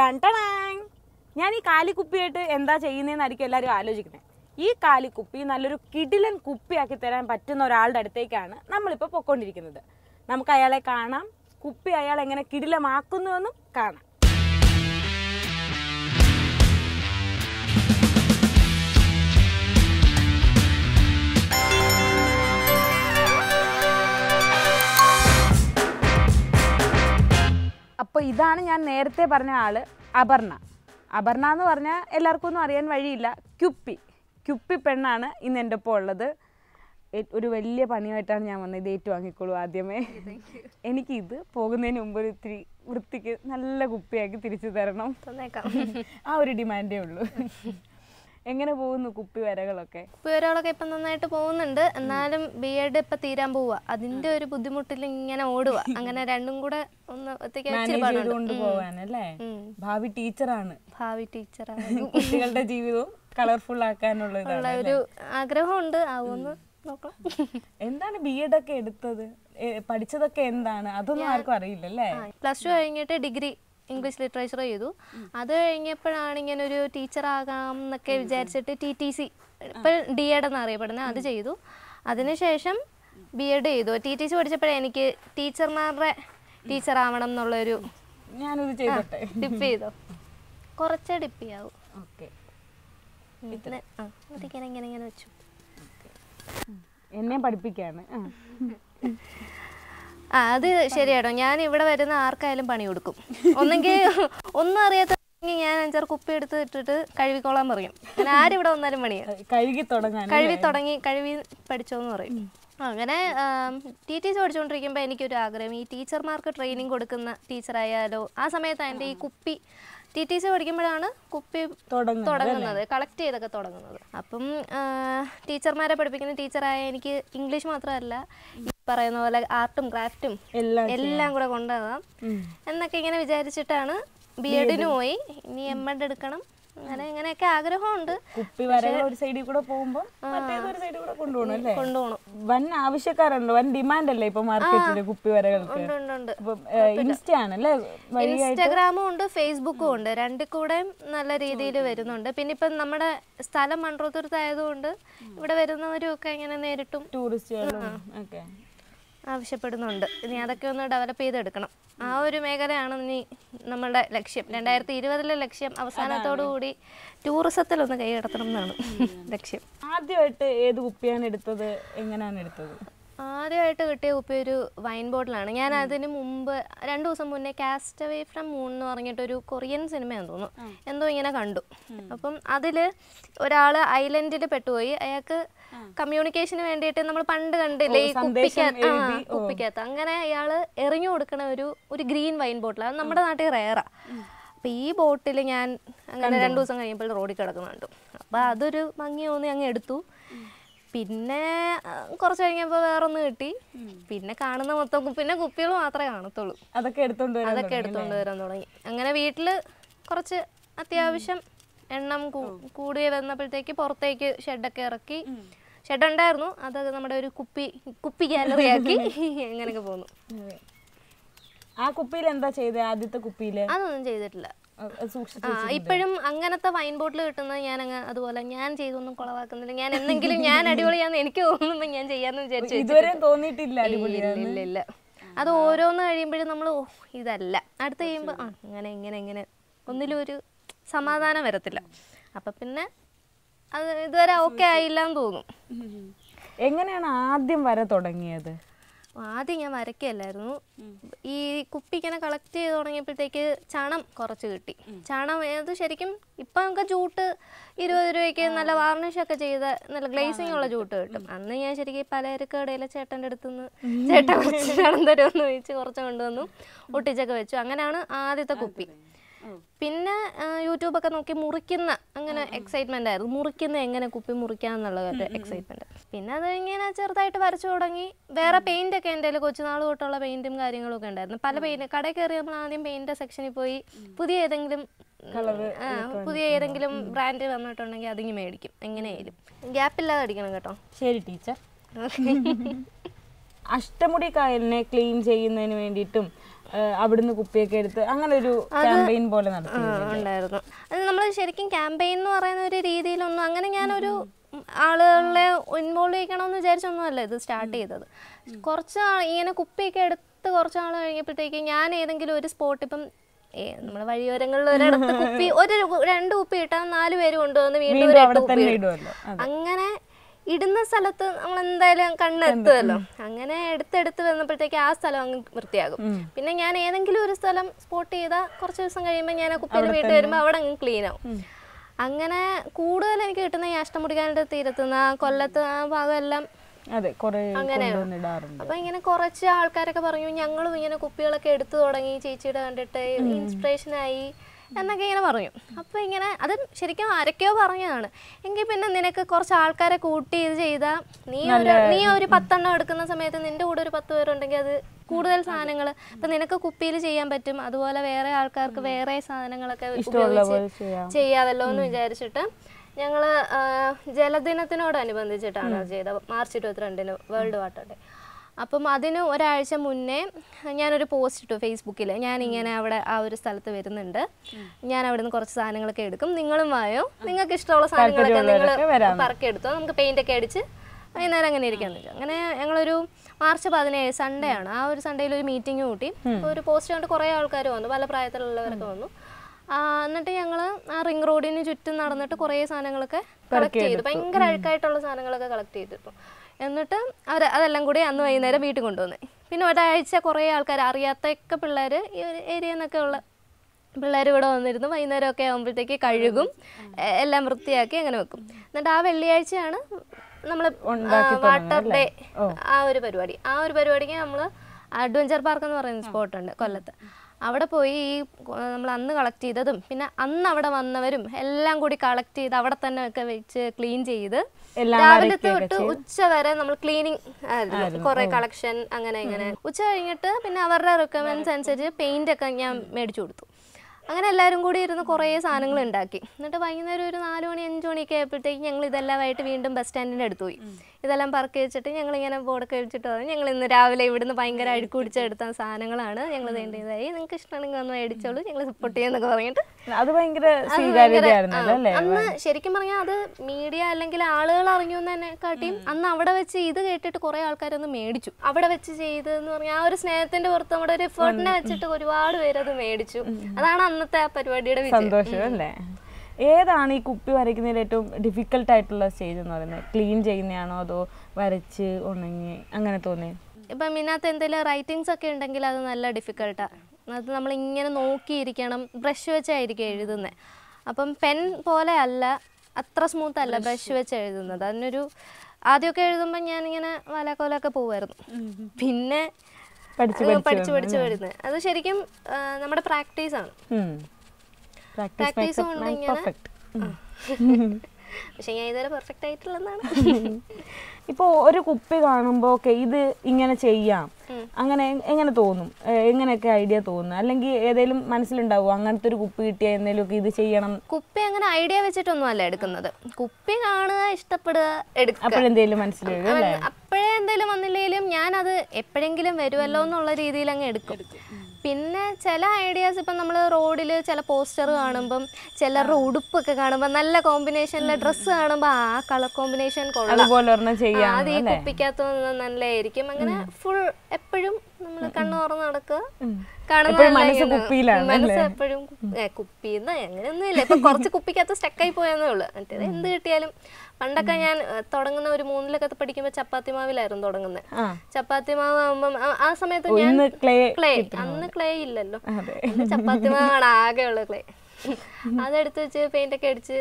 ടണ്ടണാങ് ഞാൻ ഈ കാലിക്കുപ്പിയായിട്ട് എന്താ ചെയ്യുന്നതെന്നായിരിക്കും എല്ലാവരും ആലോചിക്കുന്നത് ഈ കാലിക്കുപ്പി നല്ലൊരു കിടിലൻ കുപ്പിയാക്കി തരാൻ പറ്റുന്ന ഒരാളുടെ അടുത്തേക്കാണ് നമ്മളിപ്പോൾ പൊക്കോണ്ടിരിക്കുന്നത് നമുക്ക് അയാളെ കാണാം കുപ്പി അയാൾ എങ്ങനെ കിടിലമാക്കുന്നുവെന്നും കാണാം അപ്പോൾ ഇതാണ് ഞാൻ നേരത്തെ പറഞ്ഞ ആൾ അപർണ അപർണ എന്ന് പറഞ്ഞാൽ എല്ലാവർക്കും ഒന്നും അറിയാൻ വഴിയില്ല ക്യുപ്പി ക്യുപ്പി പെണ്ണാണ് ഇന്ന് എൻ്റെ ഒപ്പം ഉള്ളത് ഒരു വലിയ പണിയായിട്ടാണ് ഞാൻ വന്നത് ഇത് വാങ്ങിക്കോളൂ ആദ്യമേ എനിക്ക് ഇത് പോകുന്നതിന് മുമ്പ് ഒരു ഇത്തിരി വൃത്തിക്ക് നല്ല കുപ്പിയാക്കി തിരിച്ചു തരണം ആ ഒരു ഡിമാൻഡേ ഉള്ളൂ എങ്ങനെ പോകുന്നു കുപ്പി വരകളൊക്കെ കുപ്പി വരകളൊക്കെ ഇപ്പൊ നന്നായിട്ട് പോകുന്നുണ്ട് എന്നാലും ബി എഡ് ഇപ്പൊ തീരാൻ പോവുക അതിന്റെ ഒരു ബുദ്ധിമുട്ടിൽ ഇങ്ങനെ ഓടുക അങ്ങനെ രണ്ടും കൂടെ ഒന്ന് കൊണ്ടുപോകാനല്ലേ ഭാവി ടീച്ചറാണ് ഭാവി ടീച്ചറാണ് കുട്ടികളുടെ ജീവിതവും കളർഫുൾ ആക്കാനുള്ള ഒരു ആഗ്രഹമുണ്ട് ആവുമെന്ന് നോക്കാം എന്താണ് ബി എഡ് ഒക്കെ എടുത്തത് പഠിച്ചതൊക്കെ എന്താണ് അതൊന്നും ആർക്കും അറിയില്ലല്ലേ പ്ലസ് ടു കഴിഞ്ഞിട്ട് ഡിഗ്രി ഇംഗ്ലീഷ് ലിറ്ററേച്ചർ ചെയ്തു അത് കഴിഞ്ഞപ്പോഴാണ് ഇങ്ങനെ ഒരു ടീച്ചർ ആകാം എന്നൊക്കെ വിചാരിച്ചിട്ട് ടി ടി സി ഇപ്പം ഡി എഡ് എന്നറിയപ്പെടുന്നത് അത് ചെയ്തു അതിനുശേഷം ബി എഡ് ചെയ്തു ടി ടി സി പഠിച്ചപ്പോഴേ എനിക്ക് ടീച്ചർമാരുടെ ടീച്ചർ ആവണം എന്നുള്ളൊരു ഡിപ്പ് ചെയ്തു കുറച്ച് ഡിപ്പ് ചെയ്യാവൂ ഇങ്ങനെ ഇങ്ങനെ വെച്ചു എന്നെ പഠിപ്പിക്കാണ് അത് ശരിയാടോ ഞാൻ ഇവിടെ വരുന്ന ആർക്കായാലും പണി കൊടുക്കും ഒന്നെങ്കിൽ ഒന്നും അറിയാത്ത ഞാൻ അഞ്ചാറ് കുപ്പി എടുത്ത് ഇട്ടിട്ട് കഴുകിക്കോളാൻ പറയും ഞാൻ ആരിവിടെ വന്നാലും പണിയാ കഴുകി തുടങ്ങാൻ കഴുകി തുടങ്ങി കഴുകി പഠിച്ചോന്ന് പറയും അങ്ങനെ ടി ടി സി പഠിച്ചുകൊണ്ടിരിക്കുമ്പോൾ എനിക്കൊരു ആഗ്രഹം ഈ ടീച്ചർമാർക്ക് ട്രെയിനിങ് കൊടുക്കുന്ന ടീച്ചറായാലോ ആ സമയത്ത് എൻ്റെ ഈ കുപ്പി ടി ടി സി പഠിക്കുമ്പോഴാണ് കുപ്പി തുടങ്ങുന്നത് കളക്ട് ചെയ്തൊക്കെ തുടങ്ങുന്നത് അപ്പം ടീച്ചർമാരെ പഠിപ്പിക്കുന്ന ടീച്ചറായ എനിക്ക് ഇംഗ്ലീഷ് മാത്രമല്ല ഈ പറയുന്ന പോലെ ആർട്ടും ക്രാഫ്റ്റും എല്ലാം കൂടെ കൊണ്ടുപോകാം എന്നൊക്കെ ഇങ്ങനെ വിചാരിച്ചിട്ടാണ് ബി എഡിന് പോയി ഇനി എം എഡ് എടുക്കണം അങ്ങനെ ഇങ്ങനെയൊക്കെ ആഗ്രഹമുണ്ട് കുപ്പി വരകൾ ഒരു സൈഡിൽ കൂടെ പോകുമ്പോ കൊണ്ടുപോകണം അല്ലേ വൻ ആവശ്യക്കാരുണ്ട് വൻ ഡിമാൻഡ് അല്ലേ ഇപ്പൊ മാർക്കറ്റില് കുപ്പി വരകൾക്ക് ഇൻസ്റ്റ അല്ലേ ഇൻസ്റ്റാഗ്രാമും ഉണ്ട് ഫേസ്ബുക്കും ഉണ്ട് രണ്ടു കൂടെ നല്ല രീതിയിൽ വരുന്നുണ്ട് പിന്നെ ഇപ്പൊ നമ്മുടെ സ്ഥലം മൺട്രോത്തുരത്തായതുകൊണ്ട് ഇവിടെ വരുന്നവരും ഒക്കെ ഇങ്ങനെ നേരിട്ടും ടൂറിസ്റ്റുകളും ആവശ്യപ്പെടുന്നുണ്ട് ഇനി അതൊക്കെ ഒന്ന് ഡെവലപ്പ് ചെയ്തെടുക്കണം ആ ഒരു മേഖലയാണ് ഇനി നമ്മളുടെ ലക്ഷ്യം രണ്ടായിരത്തി ഇരുപതിലെ ലക്ഷ്യം കൂടി ടൂറിസത്തിൽ ഒന്ന് കടത്തണം എന്നാണ് ലക്ഷ്യം ആദ്യമായിട്ട് ഏത് കുപ്പിയാണ് എടുത്തത് എങ്ങനെയാണ് എടുത്തത് ആദ്യമായിട്ട് കിട്ടിയ ഉപ്പ ഒരു വൈൻ ബോട്ടിലാണ് ഞാൻ അതിന് മുമ്പ് രണ്ടു ദിവസം മുന്നേ കാസ്റ്റ് അവേ ഫ്രം മൂൺ എന്ന് പറഞ്ഞിട്ട് ഒരു കൊറിയൻ സിനിമയാന്ന് തോന്നുന്നു എന്തോ ഇങ്ങനെ കണ്ടു അപ്പം അതിൽ ഒരാൾ ഐലൻഡിൽ പെട്ടുപോയി അയാൾക്ക് കമ്മ്യൂണിക്കേഷന് വേണ്ടിയിട്ട് നമ്മൾ പണ്ട് കണ്ടില്ലേ ഈ കുപ്പിക്കകത്ത് ആ കുപ്പിക്കകത്ത് അങ്ങനെ അയാൾ എറിഞ്ഞു കൊടുക്കണ ഒരു ഒരു ഗ്രീൻ വൈൻ ബോട്ടിൽ അത് നമ്മുടെ നാട്ടിൽ റയറാ അപ്പം ഈ ബോട്ടിൽ ഞാൻ അങ്ങനെ രണ്ടു ദിവസം കഴിയുമ്പോൾ റോഡിൽ കിടക്കുന്നുണ്ട് അപ്പം അതൊരു ഭംഗി തോന്നി അങ്ങ് എടുത്തു പിന്നെ കുറച്ച് കഴിഞ്ഞപ്പോൾ വേറൊന്ന് കിട്ടി പിന്നെ കാണുന്ന മൊത്തം പിന്നെ കുപ്പികൾ മാത്രമേ കാണത്തുള്ളൂ അതൊക്കെ എടുത്തോണ്ട് അതൊക്കെ എടുത്തോണ്ട് വരാൻ തുടങ്ങി അങ്ങനെ വീട്ടിൽ കുറച്ച് അത്യാവശ്യം എണ്ണം കൂടി വന്നപ്പോഴത്തേക്ക് പുറത്തേക്ക് ഷെഡൊക്കെ ഇറക്കി ഷെഡ് ഉണ്ടായിരുന്നു അത് നമ്മുടെ ഒരു കുപ്പി കുപ്പി ആക്കി അങ്ങനെയൊക്കെ പോന്നു ആ കുപ്പിയിൽ എന്താ ചെയ്തത് ആദ്യത്തെ കുപ്പിയിൽ അതൊന്നും ചെയ്തിട്ടില്ല ഇപ്പോഴും അങ്ങനത്തെ വൈൻ ബോട്ടിൽ കിട്ടുന്നത് ഞാൻ അങ്ങ് അതുപോലെ ഞാൻ ചെയ്തൊന്നും കുളവാക്കുന്നില്ല ഞാൻ എന്തെങ്കിലും ഞാൻ അടിപൊളിയാന്ന് എനിക്ക് തോന്നുന്നു ഞാൻ ചെയ്യാന്ന് വിചാരിച്ചില്ല ഇതുവരെ ഇല്ല ഇല്ല അത് ഓരോന്ന് കഴിയുമ്പോഴും നമ്മൾ ഓ ഇതല്ല അടുത്ത് കഴിയുമ്പോൾ ആ അങ്ങനെ ഇങ്ങനെ ഇങ്ങനെ ഒന്നിലും ഒരു സമാധാനം വരത്തില്ല അപ്പൊ പിന്നെ അത് ഇതുവരെ ഓക്കെ ആയില്ല എന്ന് തോന്നും എങ്ങനെയാണ് ആദ്യം വര തുടങ്ങിയത് ആദ്യം ഞാൻ വരയ്ക്കല്ലായിരുന്നു ഈ കുപ്പി ഇങ്ങനെ കളക്ട് ചെയ്ത് തുടങ്ങിയപ്പോഴത്തേക്ക് ചണം കുറച്ച് കിട്ടി ചണം ഏത് ശരിക്കും ഇപ്പം നമുക്ക് ജൂട്ട് ഇരുപത് രൂപയ്ക്ക് നല്ല വാർണിഷ് ഒക്കെ ചെയ്ത നല്ല ഗ്ലേസിംഗ് ഉള്ള ജൂട്ട് കിട്ടും അന്ന് ഞാൻ ശരിക്കും പലചരക്ക് കടയിലെ ചേട്ടൻ്റെ അടുത്തുനിന്ന് ചേട്ടൻ കുറച്ച് ചണം തരുമെന്ന് ചോദിച്ച് കുറച്ച് കൊണ്ടുവന്നു ഒട്ടിച്ചൊക്കെ വെച്ചു അങ്ങനെയാണ് ആദ്യത്തെ കുപ്പി പിന്നെ യൂട്യൂബൊക്കെ നോക്കി മുറിക്കുന്ന അങ്ങനെ എക്സൈറ്റ്മെന്റ് ആയിരുന്നു മുറിക്കുന്ന എങ്ങനെ കുപ്പി മുറിക്കാന്നുള്ള എക്സൈറ്റ്മെന്റ് പിന്നെ അത് ഇങ്ങനെ ചെറുതായിട്ട് വരച്ചു തുടങ്ങി വേറെ പെയിന്റ് ഒക്കെ എൻ്റെ കൊച്ചുനാൾ തൊട്ടുള്ള പെയിന്റും കാര്യങ്ങളൊക്കെ ഉണ്ടായിരുന്നു പല പെയിന്റ് കടയിൽ കയറി നമ്മൾ ആദ്യം പെയിന്റ് സെക്ഷനിൽ പോയി പുതിയ ഏതെങ്കിലും പുതിയ ഏതെങ്കിലും ബ്രാൻഡ് വന്നിട്ടുണ്ടെങ്കിൽ അതിങ്ങി മേടിക്കും എങ്ങനെയായാലും ഗ്യാപ്പ് ഇല്ലാതെ അടിക്കണം കേട്ടോ ശരി ടീച്ചർ അഷ്ടമുടി കായലിനെ ക്ലീൻ ചെയ്യുന്നതിന് വേണ്ടിയിട്ടും അവിടുന്ന് കുപ്പിയൊക്കെ എടുത്ത് അങ്ങനെ ഒരു ക്യാമ്പയിൻ പോലെ നടത്തി ഉണ്ടായിരുന്നു അത് നമ്മൾ ശരിക്കും ക്യാമ്പയിൻ എന്ന് പറയുന്ന ഒരു രീതിയിലൊന്നും അങ്ങനെ ഞാനൊരു ആളുകളെ ഇൻവോൾവ് ചെയ്യിക്കണമെന്ന് വിചാരിച്ചൊന്നുമല്ല ഇത് സ്റ്റാർട്ട് ചെയ്തത് കുറച്ച് ഇങ്ങനെ കുപ്പിയൊക്കെ എടുത്ത് കുറച്ച് നാൾ കഴിഞ്ഞപ്പോഴത്തേക്കും ഞാൻ ഏതെങ്കിലും ഒരു സ്പോട്ട് ഇപ്പം നമ്മുടെ വഴിയോരങ്ങളിൽ ഒരിടത്ത് കുപ്പി ഒരു രണ്ട് കുപ്പി ഇട്ടാൽ നാല് പേര് കൊണ്ടുവന്ന് വീണ്ടും ഒരു കുപ്പി അങ്ങനെ ഇടുന്ന സ്ഥലത്ത് നമ്മൾ എന്തായാലും കണ്ണെത്തുമല്ലോ അങ്ങനെ എടുത്തെടുത്ത് വന്നപ്പോഴത്തേക്ക് ആ സ്ഥലം അങ്ങ് വൃത്തിയാകും പിന്നെ ഞാൻ ഏതെങ്കിലും ഒരു സ്ഥലം സ്പോട്ട് ചെയ്താൽ കുറച്ച് ദിവസം കഴിയുമ്പോൾ ഞാൻ കുപ്പിയിൽ വീട്ടിൽ വരുമ്പോൾ അവിടെ അങ്ങ് ക്ലീൻ ആവും അങ്ങനെ കൂടുതൽ എനിക്ക് കിട്ടുന്ന ഈ തീരത്ത് നിന്ന് ആ കൊല്ലത്ത് ആ ഭാഗം എല്ലാം അതെ അപ്പൊ ഇങ്ങനെ കുറച്ച് ആൾക്കാരൊക്കെ പറഞ്ഞു ഞങ്ങളും ഇങ്ങനെ കുപ്പികളൊക്കെ എടുത്തു തുടങ്ങി ചേച്ചിയുടെ കണ്ടിട്ട് ഇൻസ്പിറേഷൻ ആയി എന്നൊക്കെ ഇങ്ങനെ പറഞ്ഞു അപ്പോൾ ഇങ്ങനെ അത് ശരിക്കും ആരൊക്കെയോ പറഞ്ഞതാണ് എങ്കിൽ പിന്നെ നിനക്ക് കുറച്ച് ആൾക്കാരെ കൂട്ടി ഇത് ചെയ്ത നീ ഒരു നീ ഒരു പത്തെണ്ണം എടുക്കുന്ന സമയത്ത് നിന്റെ കൂടെ ഒരു പത്ത് പേരുണ്ടെങ്കിൽ അത് കൂടുതൽ സാധനങ്ങൾ ഇപ്പൊ നിനക്ക് കുപ്പിയിൽ ചെയ്യാൻ പറ്റും അതുപോലെ വേറെ ആൾക്കാർക്ക് വേറെ സാധനങ്ങളൊക്കെ ഉപയോഗിച്ച് ചെയ്യാമല്ലോ എന്ന് വിചാരിച്ചിട്ട് ഞങ്ങൾ ജലദിനത്തിനോടനുബന്ധിച്ചിട്ടാണ് ചെയ്തത് മാർച്ച് ഇരുപത്തിരണ്ടിന് വേൾഡ് വാട്ടർ ഡേ അപ്പം അതിന് ഒരാഴ്ച മുന്നേ ഞാനൊരു പോസ്റ്റ് ഇട്ടു ഫേസ്ബുക്കിൽ ഞാനിങ്ങനെ അവിടെ ആ ഒരു സ്ഥലത്ത് വരുന്നുണ്ട് ഞാൻ അവിടെ നിന്ന് കുറച്ച് സാധനങ്ങളൊക്കെ എടുക്കും നിങ്ങളും വായോ നിങ്ങൾക്ക് ഇഷ്ടമുള്ള സാധനങ്ങളൊക്കെ നിങ്ങൾ പറക്കെടുത്തോ നമുക്ക് പെയിന്റ് ഒക്കെ അടിച്ച് വൈകുന്നേരം അങ്ങനെ ഇരിക്കാന്ന് വെച്ചാൽ അങ്ങനെ ഞങ്ങളൊരു മാർച്ച് പതിനേഴ് സൺഡേ ആണ് ആ ഒരു സൺഡേയിൽ ഒരു മീറ്റിംഗ് കൂട്ടി ഒരു പോസ്റ്റ് കണ്ട് കുറേ ആൾക്കാർ വന്നു പല പ്രായത്തിലുള്ളവരൊക്കെ വന്നു എന്നിട്ട് ഞങ്ങൾ ആ റിംഗ് റോഡിന് ചുറ്റും നടന്നിട്ട് കുറേ സാധനങ്ങളൊക്കെ കളക്ട് ചെയ്തു ഭയങ്കര അഴുക്കായിട്ടുള്ള സാധനങ്ങളൊക്കെ കളക്ട് ചെയ്തിട്ടു എന്നിട്ട് അവർ അതെല്ലാം കൂടി അന്ന് വൈകുന്നേരം വീട്ടിൽ കൊണ്ടുവന്നു പിന്നെ ഒരാഴ്ച കുറേ ആൾക്കാർ അറിയാത്തൊക്കെ പിള്ളേർ ഈ ഒരു ഏരിയയിൽ നിന്നൊക്കെ ഉള്ള പിള്ളേർ ഇവിടെ വന്നിരുന്നു വൈകുന്നേരമൊക്കെ ആകുമ്പോഴത്തേക്ക് കഴുകും എല്ലാം വൃത്തിയാക്കി അങ്ങനെ വെക്കും എന്നിട്ട് ആ വെള്ളിയാഴ്ചയാണ് നമ്മൾ വാട്ടർ ഡേ ആ ഒരു പരിപാടി ആ ഒരു പരിപാടിക്ക് നമ്മൾ അഡ്വഞ്ചർ പാർക്ക് എന്ന് പറയുന്ന സ്പോട്ടുണ്ട് കൊല്ലത്ത് അവിടെ പോയി ഈ നമ്മൾ അന്ന് കളക്ട് ചെയ്തതും പിന്നെ അന്ന് അവിടെ വന്നവരും എല്ലാം കൂടി കളക്ട് ചെയ്ത് അവിടെ തന്നെ ഒക്കെ വെച്ച് ക്ലീൻ ചെയ്ത് രാവിലെ തൊട്ട് ഉച്ച വരെ നമ്മൾ ക്ലീനിങ് കൊറേ കളക്ഷൻ അങ്ങനെ ഇങ്ങനെ ഉച്ച കഴിഞ്ഞിട്ട് പിന്നെ അവരുടെ റെക്കമെൻസ് അനുസരിച്ച് പെയിന്റ് ഒക്കെ ഞാൻ മേടിച്ചു കൊടുത്തു അങ്ങനെ എല്ലാവരും കൂടി ഇരുന്ന് കുറേ സാധനങ്ങൾ ഉണ്ടാക്കി എന്നിട്ട് വൈകുന്നേരം ഒരു നാല് മണി അഞ്ച് മണിയൊക്കെ ആയപ്പോഴത്തേക്ക് ഞങ്ങൾ ഇതെല്ലാമായിട്ട് വീണ്ടും ബസ് സ്റ്റാൻഡിൻ്റെ അടുത്ത് പോയി ഇതെല്ലാം പറക്കി വെച്ചിട്ട് ഞങ്ങളിങ്ങനെ ബോർഡൊക്കെ വെച്ചിട്ട് വന്നു ഞങ്ങൾ ഇന്ന് രാവിലെ ഇവിടുന്ന് ഭയങ്കര അഴുക്ക് പിടിച്ചെടുത്ത സാധനങ്ങളാണ് ഞങ്ങൾ വേണ്ടതായി നിങ്ങൾക്ക് ഇഷ്ടമാണെങ്കിൽ ഒന്ന് മേടിച്ചോളൂ ഞങ്ങൾ സപ്പോർട്ട് ചെയ്യുന്നൊക്കെ പറഞ്ഞിട്ട് അത് ഭയങ്കര അന്ന് ശരിക്കും പറഞ്ഞാൽ അത് മീഡിയ അല്ലെങ്കിൽ ആളുകൾ അറിഞ്ഞു തന്നെ കാട്ടിയും അന്ന് അവിടെ വെച്ച് ഇത് കേട്ടിട്ട് കുറെ ആൾക്കാരൊന്ന് മേടിച്ചു അവിടെ വെച്ച് ചെയ്ത് എന്ന് പറഞ്ഞാൽ ആ ഒരു സ്നേഹത്തിന്റെ പുറത്ത് നമ്മുടെ ഒരു എഫേർട്ടിനെ വെച്ചിട്ട് ഒരുപാട് പേര് അത് മേടിച്ചു അതാണ് അന്നത്തെ ആ പരിപാടിയുടെ സന്തോഷം അല്ലേ ഏതാണ് ഈ കുപ്പി വരയ്ക്കുന്നതിൽ ഏറ്റവും ഡിഫിക്കൽട്ടായിട്ടുള്ള സ്റ്റേജ് എന്ന് പറയുന്നത് ക്ലീൻ ചെയ്യുന്നതാണോ അതോ വരച്ച് ഉണങ്ങി അങ്ങനെ തോന്നി ഇപ്പം ഇതിനകത്ത് എന്തെങ്കിലും റൈറ്റിങ്സ് ഒക്കെ ഉണ്ടെങ്കിൽ അത് നല്ല ഡിഫിക്കൽട്ടാണ് അത് നമ്മളിങ്ങനെ നോക്കിയിരിക്കണം ബ്രഷ് വെച്ചായിരിക്കും എഴുതുന്നത് അപ്പം പെൻ പോലെ അല്ല അത്ര സ്മൂത്ത് അല്ല ബ്രഷ് വെച്ച് എഴുതുന്നത് അതിനൊരു ആദ്യമൊക്കെ എഴുതുമ്പോൾ ഞാനിങ്ങനെ വലക്കോലൊക്കെ പോവായിരുന്നു പിന്നെ പഠിച്ചു പഠിച്ചു പഠിച്ചു വരുന്നത് അത് ശരിക്കും നമ്മുടെ പ്രാക്ടീസാണ് പ്രാക്ടീസ് പക്ഷെ ഞാൻ ഇതുവരെ പെർഫെക്റ്റ് ആയിട്ടുള്ളതാണ് ഇപ്പോ ഒരു കുപ്പി കാണുമ്പോൾ ഒക്കെ ഇത് ഇങ്ങനെ ചെയ്യാം അങ്ങനെ എങ്ങനെ തോന്നും എങ്ങനെയൊക്കെ ഐഡിയ തോന്നും അല്ലെങ്കിൽ ഏതെങ്കിലും മനസ്സിലുണ്ടാവും അങ്ങനത്തെ ഒരു കുപ്പി കിട്ടിയ ഒക്കെ ഇത് ചെയ്യണം കുപ്പി അങ്ങനെ ഐഡിയ വെച്ചിട്ടൊന്നും അല്ല എടുക്കുന്നത് കുപ്പി കാണുക ഇഷ്ടപ്പെടുക എടുക്കുക അപ്പോഴെന്തെങ്കിലും മനസ്സിലാവും അപ്പോഴേ വന്നില്ലെങ്കിലും ഞാൻ അത് എപ്പോഴെങ്കിലും വരുമല്ലോ എന്നുള്ള രീതിയിൽ അങ്ങ് എടുക്കും പിന്നെ ചില ഐഡിയാസ് ഇപ്പം നമ്മൾ റോഡിൽ ചില പോസ്റ്റർ കാണുമ്പം ചിലരുടെ ഉടുപ്പൊക്കെ കാണുമ്പോൾ നല്ല കോമ്പിനേഷനിലെ ഡ്രസ്സ് കാണുമ്പോൾ ആ കളർ കോമ്പിനേഷൻ കൊള്ളാം അത് ഈ കുപ്പിക്കകത്ത് നല്ലതായിരിക്കും അങ്ങനെ ഫുൾ എപ്പോഴും നമ്മൾ കണ്ണു തുറന്ന് നടക്കുക കാണുന്ന മനസ്സ് എപ്പോഴും കുപ്പിന്ന് അങ്ങനെയൊന്നുമില്ല ഇപ്പൊ കുറച്ച് കുപ്പിക്കകത്ത് സ്റ്റക്കായി പോയെന്നേ ഉള്ളൂ മറ്റേത് എന്ത് കിട്ടിയാലും പണ്ടൊക്കെ ഞാൻ തുടങ്ങുന്ന ഒരു മൂന്നിലൊക്കെ പഠിക്കുമ്പോൾ ചപ്പാത്തി മാവിലായിരുന്നു തുടങ്ങുന്നത് ചപ്പാത്തി മാവ് ആവുമ്പം ആ സമയത്ത് ഞാൻ ക്ലേ അന്ന് ക്ലേ ഇല്ലല്ലോ ചപ്പാത്തി മാവാണ് ആകെയുള്ള ക്ലേ അതെടുത്ത് വെച്ച് പെയിന്റ് ഒക്കെ അടിച്ച്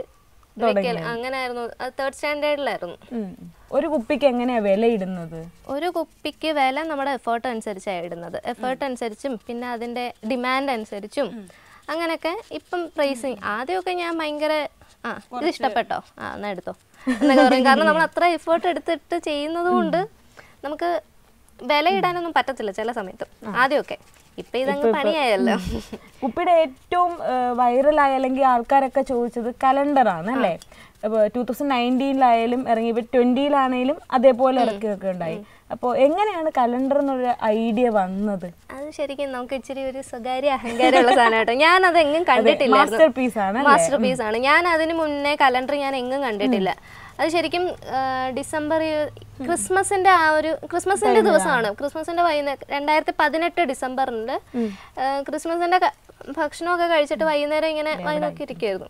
അങ്ങനായിരുന്നു തേർഡ് സ്റ്റാൻഡേർഡിലായിരുന്നു ഒരു കുപ്പിക്ക് എങ്ങനെയാ വില ഇടുന്നത് ഒരു കുപ്പിക്ക് വില നമ്മുടെ എഫേർട്ട് അനുസരിച്ചാണ് ഇടുന്നത് എഫേർട്ട് അനുസരിച്ചും പിന്നെ അതിന്റെ ഡിമാൻഡ് അനുസരിച്ചും അങ്ങനെയൊക്കെ ഇപ്പം പ്രൈസിങ് ആദ്യമൊക്കെ ഞാൻ ഭയങ്കര ആ ഇത് ഇഷ്ടപ്പെട്ടോ ആ എന്നാ എടുത്തോ എന്നൊക്കെ പറയും കാരണം നമ്മൾ അത്ര എഫേർട്ട് എടുത്തിട്ട് ചെയ്യുന്നത് കൊണ്ട് നമുക്ക് വിലയിടാനൊന്നും പറ്റത്തില്ല ചില സമയത്ത് ആദ്യമൊക്കെ ഇപ്പൊ ഇതങ്ങ് പണിയായല്ലോ കുപ്പിയുടെ ഏറ്റവും വൈറലായ അല്ലെങ്കിൽ ആൾക്കാരൊക്കെ ചോദിച്ചത് ആണ് അല്ലേ ടൂ തൗസൻഡ് നയൻറ്റീനിലായാലും ഇറങ്ങി ഇപ്പൊ ട്വന്റിയിലാണേലും അതേപോലെ ഇറക്കിയൊക്കെ ഉണ്ടായി അപ്പോൾ എങ്ങനെയാണ് കലണ്ടർ എന്നൊരു ഐഡിയ വന്നത് അത് ശരിക്കും നമുക്ക് ഇച്ചിരി ഒരു സ്വകാര്യ അഹങ്കാരമുള്ള സാധനമായിട്ടോ ഞാൻ അത് എങ്ങും കണ്ടിട്ടില്ല മാസ്റ്റർ പീസ് ആണ് മാസ്റ്റർ പീസ് ആണ് ഞാൻ അതിന് മുന്നേ കലണ്ടർ ഞാൻ എങ്ങും കണ്ടിട്ടില്ല അത് ശരിക്കും ഡിസംബർ ക്രിസ്മസിന്റെ ആ ഒരു ക്രിസ്മസിന്റെ ദിവസമാണ് ക്രിസ്മസിന്റെ വൈകുന്നേരം രണ്ടായിരത്തി പതിനെട്ട് ഡിസംബറിൽ ക്രിസ്മസിന്റെ ഭക്ഷണമൊക്കെ കഴിച്ചിട്ട് വൈകുന്നേരം ഇങ്ങനെ വൈകുന്നേരം ഇരിക്കുമായിരുന്നു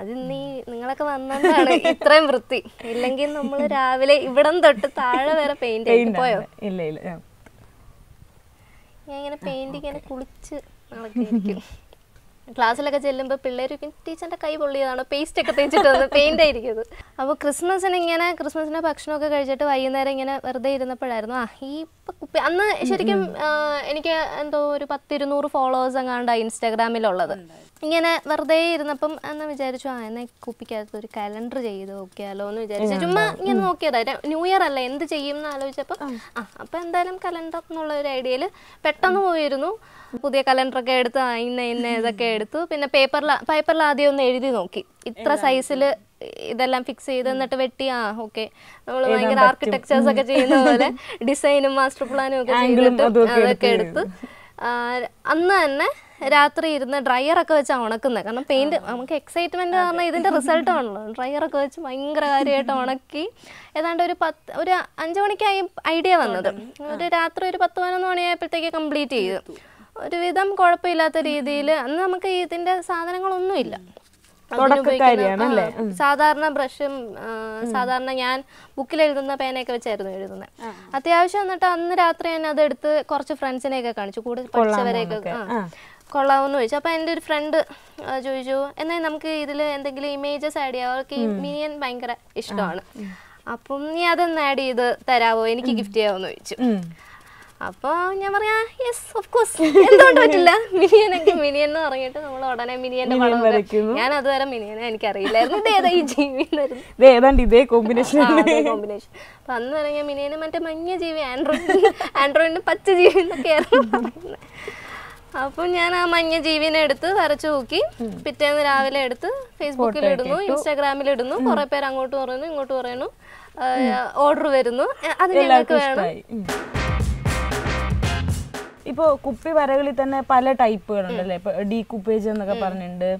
അത് നീ നിങ്ങളൊക്കെ വന്നതാണ് ഇത്രയും വൃത്തി ഇല്ലെങ്കിൽ നമ്മൾ രാവിലെ ഇവിടം തൊട്ട് താഴെ വരെ പെയിന്റ് പോയോ ഇല്ല ഇല്ല ഞാൻ ഇങ്ങനെ പെയിന്റ് ഇങ്ങനെ കുളിച്ച് നടക്കിയിരിക്കും ക്ലാസ്സിലൊക്കെ ചെല്ലുമ്പോൾ പിള്ളേർ ടീച്ചറിന്റെ കൈ പൊള്ളിയതാണോ പേസ്റ്റ് ഒക്കെ തേച്ചിട്ട് പെയിന്റ് ആയിരിക്കും അപ്പോൾ ക്രിസ്മസിന് ഇങ്ങനെ ക്രിസ്മസിന് ഒക്കെ കഴിച്ചിട്ട് വൈകുന്നേരം ഇങ്ങനെ വെറുതെ ഇരുന്നപ്പോഴായിരുന്നു ആ ഈ കുപ്പി അന്ന് ശരിക്കും എനിക്ക് എന്തോ ഒരു പത്തിരുന്നൂറ് ഫോളോവേഴ്സ് എങ്ങാണ്ടാണ് ഇൻസ്റ്റാഗ്രാമിലുള്ളത് ഇങ്ങനെ വെറുതെ ഇരുന്നപ്പം എന്ന് വിചാരിച്ചു ആ എന്നെ കുപ്പിക്കകത്ത് ഒരു കലണ്ടർ ചെയ്ത് നോക്കിയാലോ എന്ന് വിചാരിച്ചു ചുമ്മാ ഇങ്ങനെ നോക്കിയതാ ന്യൂ ഇയർ അല്ലേ എന്ത് ചെയ്യും എന്ന് ആലോചിച്ചപ്പോൾ ആ അപ്പം എന്തായാലും കലണ്ടർ എന്നുള്ള ഒരു ഐഡിയയിൽ പെട്ടെന്ന് പോയിരുന്നു പുതിയ കലണ്ടർ ഒക്കെ എടുത്ത് ഇന്ന ഇന്ന ഇതൊക്കെ എടുത്തു പിന്നെ പേപ്പറിൽ പേപ്പറിൽ ആദ്യം ഒന്ന് എഴുതി നോക്കി ഇത്ര സൈസിൽ ഇതെല്ലാം ഫിക്സ് ചെയ്ത് എന്നിട്ട് വെട്ടി ആ ഓക്കെ നമ്മൾ ഭയങ്കര ആർക്കിടെക്ചേഴ്സ് ഒക്കെ ചെയ്യുന്ന പോലെ ഡിസൈനും മാസ്റ്റർ പ്ലാനും ഒക്കെ ചെയ്തിട്ട് അതൊക്കെ എടുത്ത് അന്ന് തന്നെ രാത്രി ഇരുന്ന് ഒക്കെ വെച്ചാണ് ഉണക്കുന്നത് കാരണം പെയിന്റ് നമുക്ക് എക്സൈറ്റ്മെന്റ് പറഞ്ഞാൽ ഇതിന്റെ റിസൾട്ട് ആണല്ലോ ഒക്കെ വെച്ച് ഭയങ്കര കാര്യമായിട്ട് ഉണക്കി ഏതാണ്ട് ഒരു പത്ത് ഒരു അഞ്ച് മണിക്കായി ഐഡിയ വന്നത് ഒരു രാത്രി ഒരു പത്ത് പതിനൊന്ന് മണിയായപ്പോഴത്തേക്ക് കംപ്ലീറ്റ് ചെയ്തു ഒരുവിധം കുഴപ്പമില്ലാത്ത രീതിയിൽ അന്ന് നമുക്ക് സാധനങ്ങളൊന്നും സാധനങ്ങളൊന്നുമില്ല സാധാരണ ബ്രഷും സാധാരണ ഞാൻ ബുക്കിൽ എഴുതുന്ന പേനയൊക്കെ വെച്ചായിരുന്നു എഴുതുന്നത് അത്യാവശ്യം എന്നിട്ട് അന്ന് രാത്രി ഞാൻ അതെടുത്ത് കുറച്ച് ഫ്രണ്ട്സിനെയൊക്കെ കാണിച്ചു കൂടുതൽ പഠിച്ചവരെയൊക്കെ കൊള്ളാമെന്ന് ചോദിച്ചു അപ്പോൾ എൻ്റെ ഒരു ഫ്രണ്ട് ചോദിച്ചു എന്നാൽ നമുക്ക് ഇതിൽ എന്തെങ്കിലും ഇമേജസ് ആഡ് ചെയ്യാം അവർക്ക് മിനിയൻ ഭയങ്കര ഇഷ്ടമാണ് അപ്പം നീ അതൊന്ന് ആഡ് ചെയ്ത് തരാവോ എനിക്ക് ഗിഫ്റ്റ് ചെയ്യാമെന്ന് ചോദിച്ചു അപ്പോൾ ഞാൻ പറയാ യെസ് ഓഫ് കോഴ്സ് എന്തുകൊണ്ട് പറ്റില്ല മിനിയൻ എനിക്ക് മിനിയൻ എന്ന് പറഞ്ഞിട്ട് നമ്മൾ ഉടനെ മിനിയന്റെ പടം വരയ്ക്കും ഞാൻ അതുവരെ മിനിയനെ എനിക്ക് അറിയില്ലായിരുന്നു ഇത് ഏതാ ഈ ജീവി ഏതാണ്ട് ഇതേ കോമ്പിനേഷൻ കോമ്പിനേഷൻ അപ്പൊ അന്ന് വരെ ഞാൻ മിനിയനെ മറ്റേ മഞ്ഞ ജീവി ആൻഡ്രോയിഡ് ആൻഡ്രോയിഡിന് പച്ച ജീവി എന്നൊക്കെയായിരുന്നു അപ്പം ഞാൻ ആ മഞ്ഞ ജീവിനെ എടുത്ത് വരച്ചു നോക്കി പിറ്റേന്ന് രാവിലെ എടുത്ത് ഫേസ്ബുക്കിൽ ഇടുന്നു ഇൻസ്റ്റാഗ്രാമിൽ ഇടുന്നു കുറെ പേര് അങ്ങോട്ട് പറയുന്നു ഇങ്ങോട്ട് പറയുന്നു ഓർഡർ വരുന്നു അത് ഞങ്ങൾക്ക് വേണം ഇപ്പോൾ കുപ്പി വരകളിൽ തന്നെ പല അല്ലേ ഇപ്പൊ ഡി കുപ്പേജ് എന്നൊക്കെ പറഞ്ഞിട്ടുണ്ട്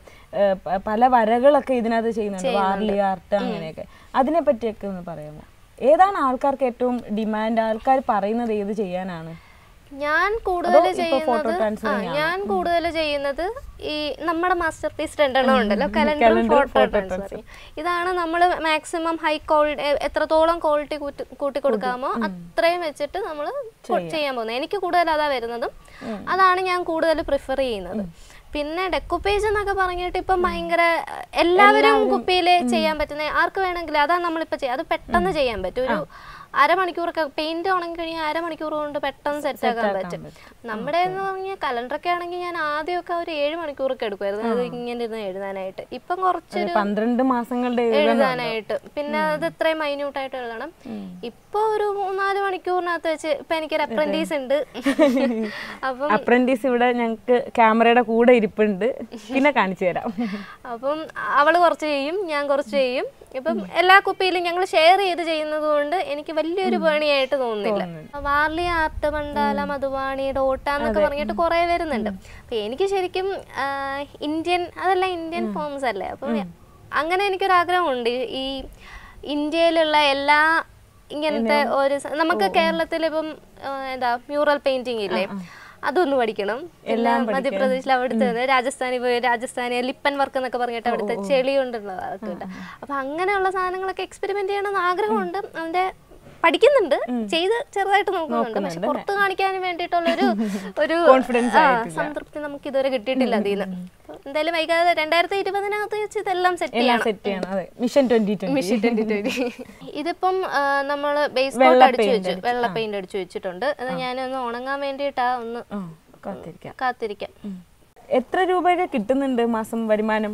പല വരകളൊക്കെ ഇതിനകത്ത് ചെയ്യുന്നുണ്ട് വാർലി ആർട്ട് അങ്ങനെയൊക്കെ അതിനെ പറ്റിയൊക്കെ ഒന്ന് പറയാമോ ഏതാണ് ആൾക്കാർക്ക് ഏറ്റവും ഡിമാൻഡ് ആൾക്കാർ പറയുന്നത് ഏത് ചെയ്യാനാണ് ഞാൻ കൂടുതൽ ചെയ്യുന്നത് ഞാൻ കൂടുതൽ ചെയ്യുന്നത് ഈ നമ്മുടെ മാസ്റ്റർ പീസ് രണ്ടെണ്ണം ഉണ്ടല്ലോ കലണ്ടറും ഫോട്ടോ ട്രാൻസ്ഫറിങ് ഇതാണ് നമ്മൾ മാക്സിമം ഹൈ ക്വാളിറ്റി എത്രത്തോളം ക്വാളിറ്റി കൂട്ടി കൊടുക്കാമോ അത്രയും വെച്ചിട്ട് നമ്മൾ ചെയ്യാൻ പോകുന്നത് എനിക്ക് കൂടുതൽ അതാ വരുന്നതും അതാണ് ഞാൻ കൂടുതൽ പ്രിഫർ ചെയ്യുന്നത് പിന്നെ ഡെക്കുപേജ് എന്നൊക്കെ പറഞ്ഞിട്ട് ഇപ്പം ഭയങ്കര എല്ലാവരും കുപ്പിയിൽ ചെയ്യാൻ പറ്റുന്ന ആർക്ക് വേണമെങ്കിലും അതാണ് നമ്മളിപ്പോൾ ചെയ്യാം അത് പെട്ടെന്ന് ചെയ്യാൻ പറ്റും ഒരു അരമണിക്കൂറൊക്കെ പെയിന്റ് ഉണങ്ങി കഴിഞ്ഞാൽ അരമണിക്കൂർ കൊണ്ട് പെട്ടെന്ന് സെറ്റ് ആക്കാൻ പറ്റും നമ്മുടെ എന്ന് പറഞ്ഞാൽ കലണ്ടറൊക്കെ ആണെങ്കിൽ ഞാൻ ആദ്യമൊക്കെ ഒരു ഏഴ് മണിക്കൂറൊക്കെ എടുക്കുമായിരുന്നു അത് ഇങ്ങനെ ഇരുന്ന് എഴുതാനായിട്ട് ഇപ്പം കുറച്ച് പന്ത്രണ്ട് മാസങ്ങളുടെ എഴുതാനായിട്ട് പിന്നെ അത് ഇത്രയും മൈന്യൂട്ടായിട്ട് എഴുതണം ഇപ്പൊ ഒരു മൂന്നാല് മണിക്കൂറിനകത്ത് വെച്ച് ഇപ്പൊ എനിക്കൊരു അപ്രന്റീസ് ഉണ്ട് അപ്പം അപ്രന്റീസ് ഇവിടെ ഞങ്ങൾക്ക് ക്യാമറയുടെ കൂടെ ഇരിപ്പുണ്ട് പിന്നെ കാണിച്ചു തരാം അപ്പം അവള് കുറച്ച് ചെയ്യും ഞാൻ കുറച്ച് ചെയ്യും ഇപ്പം എല്ലാ കുപ്പിയിലും ഞങ്ങൾ ഷെയർ ചെയ്ത് ചെയ്യുന്നത് കൊണ്ട് എനിക്ക് വലിയൊരു പേണിയായിട്ട് തോന്നുന്നില്ല വാർലി ആർട്ട് മണ്ഡാല മധുവാണിയുടെ ഡോട്ട എന്നൊക്കെ പറഞ്ഞിട്ട് കുറെ വരുന്നുണ്ട് അപ്പൊ എനിക്ക് ശരിക്കും ഇന്ത്യൻ അതല്ല ഇന്ത്യൻ ഫോംസ് അല്ലേ അപ്പൊ അങ്ങനെ എനിക്കൊരാഗ്രഹമുണ്ട് ഈ ഇന്ത്യയിലുള്ള എല്ലാ ഇങ്ങനത്തെ ഒരു നമുക്ക് കേരളത്തിൽ ഇപ്പം എന്താ മ്യൂറൽ പെയിന്റിംഗ് ഇല്ലേ അതൊന്ന് പഠിക്കണം എല്ലാം മധ്യപ്രദേശിൽ അവിടുത്തെ രാജസ്ഥാനിൽ പോയി രാജസ്ഥാനി ലിപ്പൻ വർക്ക് എന്നൊക്കെ പറഞ്ഞിട്ട് അവിടുത്തെ ചെളി കൊണ്ടുള്ള അപ്പൊ അങ്ങനെയുള്ള സാധനങ്ങളൊക്കെ എക്സ്പെരിമെന്റ് ചെയ്യണമെന്ന് ആഗ്രഹമുണ്ട് അതിന്റെ പഠിക്കുന്നുണ്ട് ചെയ്ത് ചെറുതായിട്ട് നോക്കുന്നുണ്ട് പക്ഷെ പുറത്ത് കാണിക്കാൻ വേണ്ടിയിട്ടുള്ള ഒരു ഒരു സംതൃപ്തി നമുക്ക് ഇതുവരെ കിട്ടിയിട്ടില്ല അതിൽ നിന്ന് എന്തായാലും വൈകാതെ രണ്ടായിരത്തി ഇരുപതിനകത്ത് വെച്ച് ഇതെല്ലാം സെറ്റ് ചെയ്യണം മിഷൻ ട്വന്റി ഇതിപ്പം നമ്മള് ബേസ് ബോട്ട് അടിച്ചു വെച്ചു വെള്ള പെയിന്റ് അടിച്ചു വെച്ചിട്ടുണ്ട് അത് ഞാനൊന്ന് ഉണങ്ങാൻ വേണ്ടിയിട്ടാ ഒന്ന് കാത്തിരിക്കാം കാത്തിരിക്കാം എത്ര രൂപയൊക്കെ കിട്ടുന്നുണ്ട് മാസം വരുമാനം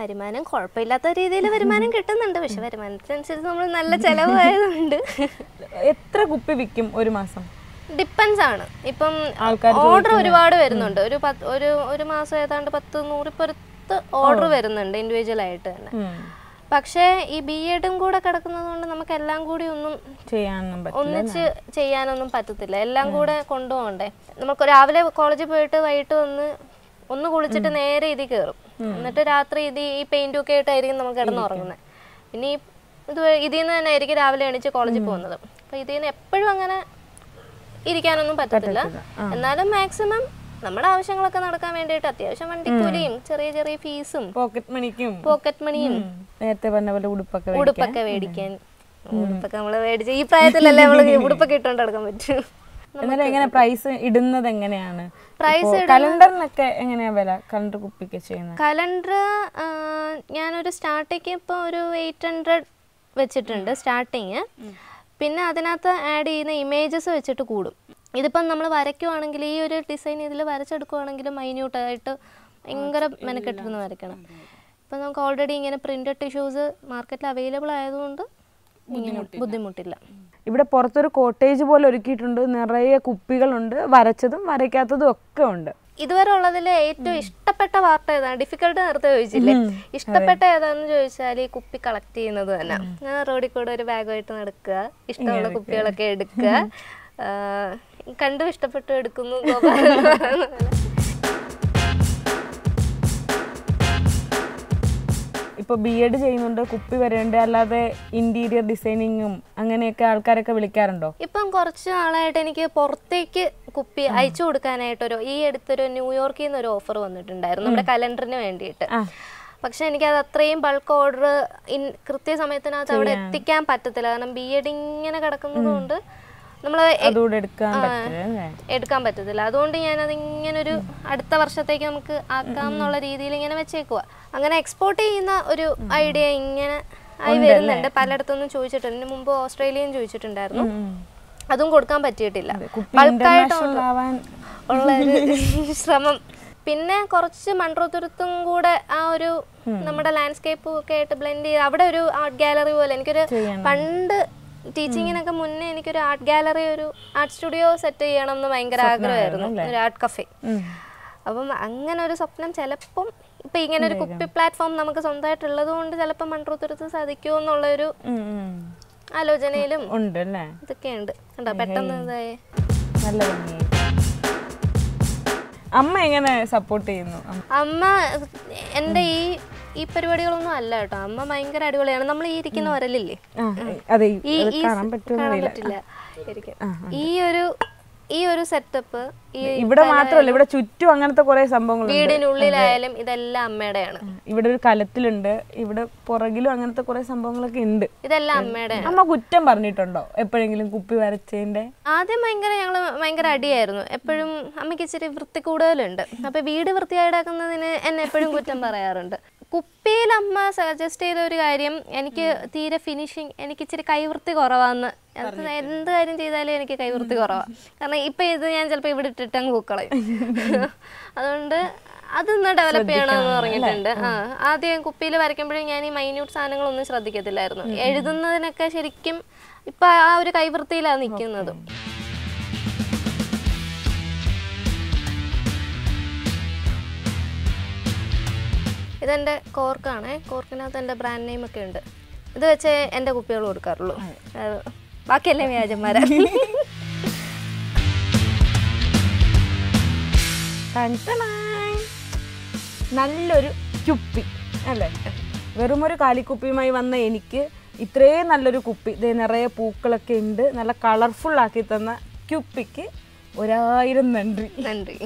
വരുമാനം കുഴപ്പമില്ലാത്ത രീതിയിൽ വരുമാനം കിട്ടുന്നുണ്ട് പക്ഷെ വരുമാനത്തിനനുസരിച്ച് നമ്മൾ നല്ല ചെലവായതുകൊണ്ട് എത്ര കുപ്പി വിൽക്കും ഒരു മാസം ഡിപ്പെൻസ് ആണ് ഇപ്പം ഓർഡർ ഒരുപാട് വരുന്നുണ്ട് ഒരു പത്ത് ഒരു ഒരു മാസം ഏതാണ്ട് പത്ത് നൂറിപ്പുറത്ത് ഓർഡർ വരുന്നുണ്ട് ഇൻഡിവിജ്വൽ ആയിട്ട് തന്നെ പക്ഷേ ഈ ബി എഡും കൂടെ കിടക്കുന്നത് കൊണ്ട് നമുക്ക് എല്ലാം കൂടി ഒന്നും ഒന്നിച്ച് ചെയ്യാനൊന്നും പറ്റത്തില്ല എല്ലാം കൂടെ കൊണ്ടുപോകണ്ടേ നമുക്ക് രാവിലെ കോളേജിൽ പോയിട്ട് വൈകിട്ട് വന്ന് ഒന്ന് കുളിച്ചിട്ട് നേരെ ഇത് കയറും എന്നിട്ട് രാത്രി ഇത് ഈ പെയിന്റും ഒക്കെ ആയിട്ടായിരിക്കും നമുക്ക് കിടന്നുറങ്ങുന്നത് പിന്നെ ഈ ഇത് ഇതിൽ നിന്ന് തന്നെ ആയിരിക്കും രാവിലെ എണീച്ച് കോളേജിൽ പോകുന്നത് അപ്പൊ ഇതിൽ നിന്ന് എപ്പോഴും അങ്ങനെ ഇരിക്കാനൊന്നും പറ്റത്തില്ല എന്നാലും മാക്സിമം നമ്മുടെ ആവശ്യങ്ങളൊക്കെ നടക്കാൻ വേണ്ടിയിട്ട് അത്യാവശ്യം വണ്ടിക്കൂലിയും ചെറിയ ചെറിയ ഫീസും പോക്കറ്റ് മണിക്കും പോക്കറ്റ് മണിയും നേരത്തെ പറഞ്ഞ പോലെ ഉടുപ്പൊക്കെ ഉടുപ്പൊക്കെ മേടിക്കാൻ ഉടുപ്പൊക്കെ നമ്മള് മേടിച്ച് ഈ പ്രായത്തിലല്ലേ നമ്മള് ഉടുപ്പൊക്കെ ഇട്ടുകൊണ്ട് നടക്കാൻ പറ്റും എങ്ങനെ പ്രൈസ് ഇടുന്നത് എങ്ങനെയാണ് പ്രൈസ് കലണ്ടറിനൊക്കെ എങ്ങനെയാ വില കലണ്ടർ കുപ്പിക്ക് ചെയ്യുന്നത് കലണ്ടർ ഞാനൊരു സ്റ്റാർട്ടിങ് ഇപ്പോൾ ഒരു എയ്റ്റ് ഹൺഡ്രഡ് വെച്ചിട്ടുണ്ട് സ്റ്റാർട്ടിങ് പിന്നെ അതിനകത്ത് ആഡ് ചെയ്യുന്ന ഇമേജസ് വെച്ചിട്ട് കൂടും ഇതിപ്പം നമ്മൾ വരയ്ക്കുവാണെങ്കിൽ ഈ ഒരു ഡിസൈൻ ഇതിൽ വരച്ചെടുക്കുവാണെങ്കിൽ മൈന്യൂട്ടായിട്ട് ഭയങ്കര മെനക്കെട്ടിരുന്ന് വരയ്ക്കണം ഇപ്പം നമുക്ക് ഓൾറെഡി ഇങ്ങനെ പ്രിൻറ്റഡ് ടിഷ്യൂസ് മാർക്കറ്റിൽ അവൈലബിൾ ആയതുകൊണ്ട് ഇങ്ങനെ ബുദ്ധിമുട്ടില്ല ഇവിടെ പുറത്തൊരു കോട്ടേജ് പോലെ ഒരുക്കിയിട്ടുണ്ട് നിറയെ കുപ്പികളുണ്ട് വരച്ചതും വരയ്ക്കാത്തതും ഒക്കെ ഉണ്ട് ഇതുവരെ ഉള്ളതിൽ ഏറ്റവും ഇഷ്ടപ്പെട്ട പാർട്ട് ഏതാണ് ഡിഫിക്കൽട്ട് നേരത്തെ ചോദിച്ചില്ലേ ഇഷ്ടപ്പെട്ട ഏതാണെന്ന് ചോദിച്ചാൽ ഈ കുപ്പി കളക്ട് ചെയ്യുന്നത് തന്നെ ഞാൻ റോഡിൽ കൂടെ ഒരു ബാഗായിട്ട് നടക്കുക ഇഷ്ടമുള്ള കുപ്പികളൊക്കെ എടുക്കുക കണ്ടും ഇഷ്ടപ്പെട്ടു എടുക്കുന്നു ഇപ്പോൾ ബി എഡ് ചെയ്യുന്നുണ്ട് കുപ്പി വരുന്നുണ്ട് അല്ലാതെ ഇന്റീരിയർ ഡിസൈനിങ്ങും അങ്ങനെയൊക്കെ ആൾക്കാരൊക്കെ വിളിക്കാറുണ്ടോ ഇപ്പം കുറച്ച് നാളായിട്ട് എനിക്ക് പുറത്തേക്ക് കുപ്പി അയച്ചു കൊടുക്കാനായിട്ടൊരു ഈ അടുത്തൊരു ന്യൂയോർക്കിൽ നിന്ന് ഒരു ഓഫർ വന്നിട്ടുണ്ടായിരുന്നു നമ്മുടെ കലണ്ടറിന് വേണ്ടിയിട്ട് പക്ഷെ എനിക്ക് അത് അത്രയും ബൾക്ക് ഓർഡർ ഇൻ കൃത്യസമയത്തിനകത്ത് അവിടെ എത്തിക്കാൻ പറ്റത്തില്ല കാരണം ബി എഡ് ഇങ്ങനെ കിടക്കുന്നതുകൊണ്ട് നമ്മൾ എടുക്കാൻ പറ്റത്തില്ല അതുകൊണ്ട് ഞാൻ ഇങ്ങനെ ഒരു അടുത്ത വർഷത്തേക്ക് നമുക്ക് ആക്കാം എന്നുള്ള രീതിയിൽ ഇങ്ങനെ വെച്ചേക്കുക അങ്ങനെ എക്സ്പോർട്ട് ചെയ്യുന്ന ഒരു ഐഡിയ ഇങ്ങനെ ആയി വരുന്നുണ്ട് പലയിടത്തൊന്നും ചോദിച്ചിട്ടുണ്ട് മുമ്പ് ഓസ്ട്രേലിയയും ചോദിച്ചിട്ടുണ്ടായിരുന്നു അതും കൊടുക്കാൻ പറ്റിയിട്ടില്ല ഉള്ള ഒരു ശ്രമം പിന്നെ കുറച്ച് മൺറോത്തുരുത്തും കൂടെ ആ ഒരു നമ്മുടെ ലാൻഡ്സ്കേപ്പും ഒക്കെ ആയിട്ട് ബ്ലെൻഡ് ചെയ്ത് അവിടെ ഒരു ആർട്ട് ഗാലറി പോലെ എനിക്കൊരു പണ്ട് ടീച്ചിങ്ങിനൊക്കെ മുന്നേ എനിക്കൊരു ആർട്ട് ഗാലറി ഒരു ആർട്ട് സ്റ്റുഡിയോ സെറ്റ് ചെയ്യണം എന്ന് ഭയങ്കര ആഗ്രഹമായിരുന്നു ഒരു ആർട്ട് കഫേ അപ്പം അങ്ങനെ ഒരു സ്വപ്നം ചിലപ്പം ഇപ്പൊ ഇങ്ങനെ ഒരു കുപ്പി പ്ലാറ്റ്ഫോം നമുക്ക് സ്വന്തമായിട്ടുള്ളത് കൊണ്ട് ചിലപ്പോൾ മൺട്രോത്തുരുത്ത് സാധിക്കുമോ എന്നുള്ളൊരു ആലോചനയിലും ഉണ്ട് പെട്ടെന്ന് അമ്മ എങ്ങനെ സപ്പോർട്ട് ചെയ്യുന്നു അമ്മ എന്റെ ഈ ഈ പരിപാടികളൊന്നും അല്ല കേട്ടോ അമ്മ ഭയങ്കര അടിപൊളിയാണ് നമ്മൾ ഈ ഇരിക്കുന്ന വരലില്ലേ കാണാൻ ഈ ഒരു ഈ ഒരു സെറ്റപ്പ് ഇവിടെ മാത്രമല്ല ഇവിടെ ചുറ്റും അങ്ങനത്തെ കുറെ സംഭവങ്ങൾ വീടിനുള്ളിലായാലും ഇതെല്ലാം അമ്മയുടെയാണ് ഇവിടെ ഒരു കലത്തിലുണ്ട് ഇവിടെ പുറകിലും അങ്ങനത്തെ കുറെ സംഭവങ്ങളൊക്കെ ഉണ്ട് ഇതെല്ലാം അമ്മയുടെ അമ്മ കുറ്റം പറഞ്ഞിട്ടുണ്ടോ എപ്പോഴെങ്കിലും കുപ്പി വരച്ചതിന്റെ ആദ്യം ഭയങ്കര ഞങ്ങൾ ഭയങ്കര അടിയായിരുന്നു എപ്പോഴും അമ്മയ്ക്ക് ഇച്ചിരി വൃത്തി കൂടുതലുണ്ട് അപ്പൊ വീട് വൃത്തിയായിട്ടാക്കുന്നതിന് എന്നെ എപ്പോഴും കുറ്റം പറയാറുണ്ട് കുപ്പിയിൽ അമ്മ സജസ്റ്റ് ചെയ്ത ഒരു കാര്യം എനിക്ക് തീരെ ഫിനിഷിങ് എനിക്ക് ഇച്ചിരി കൈവൃത്തി കുറവാന്ന് എന്ത് കാര്യം ചെയ്താലും എനിക്ക് കൈവൃത്തി കുറവാ കാരണം ഇപ്പൊ ഇത് ഞാൻ ചിലപ്പോ ഇവിടെ അങ്ങ് പൂക്കളയും അതുകൊണ്ട് അതൊന്ന് ഡെവലപ്പ് ചെയ്യണമെന്ന് പറഞ്ഞിട്ടുണ്ട് ആ ആദ്യം കുപ്പിയിൽ വരയ്ക്കുമ്പോഴും ഞാൻ ഈ മൈന്യൂട്ട് സാധനങ്ങളൊന്നും ശ്രദ്ധിക്കത്തില്ലായിരുന്നു എഴുതുന്നതിനൊക്കെ ശരിക്കും ഇപ്പൊ ആ ഒരു കൈവൃത്തിയിലാണ് നിൽക്കുന്നതും ഇതെൻ്റെ കോർക്കാണ് കോർക്കിനകത്ത് എൻ്റെ ബ്രാൻഡ് നെയിം ഒക്കെ ഉണ്ട് ഇത് വെച്ച് എൻ്റെ കുപ്പികൾ കൊടുക്കാറുള്ളൂ ബാക്കിയല്ലേ വ്യാജന്മാരെ നല്ലൊരു കുപ്പി അല്ലേ വെറും ഒരു കാലിക്കുപ്പിയുമായി വന്ന എനിക്ക് ഇത്രയും നല്ലൊരു കുപ്പി ഇത് നിറയെ പൂക്കളൊക്കെ ഉണ്ട് നല്ല കളർഫുൾ ആക്കി തന്ന കുപ്പിക്ക് ഒരായിരം നന്ദി നന്ദി